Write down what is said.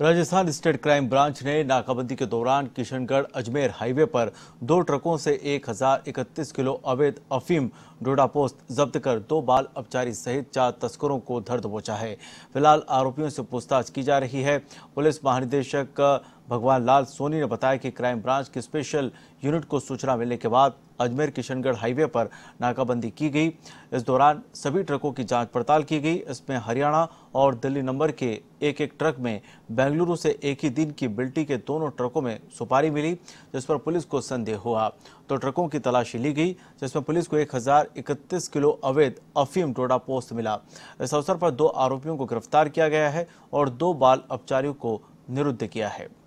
Rajasthan state crime branch ने नाकाबंदी के दौरान किशनगढ़ अजमेर हाईवे पर दो ट्रकों से 1031 किलो अवैध अफीम डोडापोस्त जब्त कर दो बाल अपचारी सहित चार तस्करों को धर दबोचा है फिलहाल आरोपियों से पूछताछ की जा रही है पुलिस महानिदेशक भगवान लाल सोनी ने बताया कि क्राइम ब्रांच की स्पेशल यूनिट को सूचना मिलने के बाद अजमेर किशनगढ़ हाईवे पर नाकाबंदी की गई इस दौरान सभी ट्रकों की जांच पड़ताल की गई इसमें हरियाणा और दिल्ली नंबर के एक एक ट्रक में बेंगलुरु से एक ही दिन की बिल्टी के दोनों ट्रकों में सुपारी मिली जिस पर पुलिस को संदेह हुआ तो ट्रकों की तलाशी ली गई जिसमें पुलिस को एक किलो अवैध अफीम डोडा पोस्ट मिला इस अवसर पर दो आरोपियों को गिरफ्तार किया गया है और दो बाल अपचारियों को निरुद्ध किया है